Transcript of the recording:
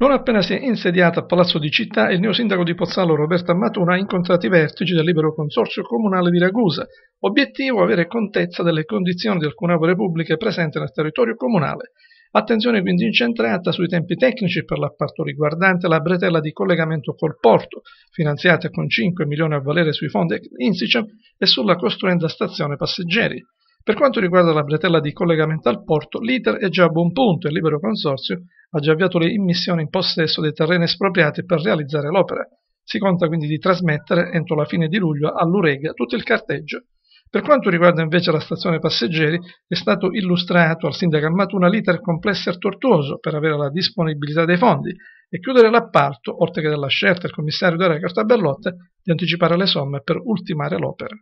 Non appena si è insediata a Palazzo di Città, il sindaco di Pozzallo Roberto Ammatuna ha incontrato i vertici del libero consorzio comunale di Ragusa, obiettivo avere contezza delle condizioni di alcune opere pubbliche presenti nel territorio comunale. Attenzione quindi incentrata sui tempi tecnici per l'apparto riguardante la bretella di collegamento col porto, finanziata con 5 milioni a valere sui fondi Insicem e sulla costruenda stazione passeggeri. Per quanto riguarda la bretella di collegamento al porto, l'iter è già a buon punto e il libero consorzio ha già avviato le immissioni in possesso dei terreni espropriati per realizzare l'opera. Si conta quindi di trasmettere entro la fine di luglio all'Urega tutto il carteggio. Per quanto riguarda invece la stazione passeggeri, è stato illustrato al sindaco Ammatuna l'iter complesso e tortuoso per avere la disponibilità dei fondi e chiudere l'appalto, oltre che della scelta del commissario D'Oreca Cartabellotte, di anticipare le somme per ultimare l'opera.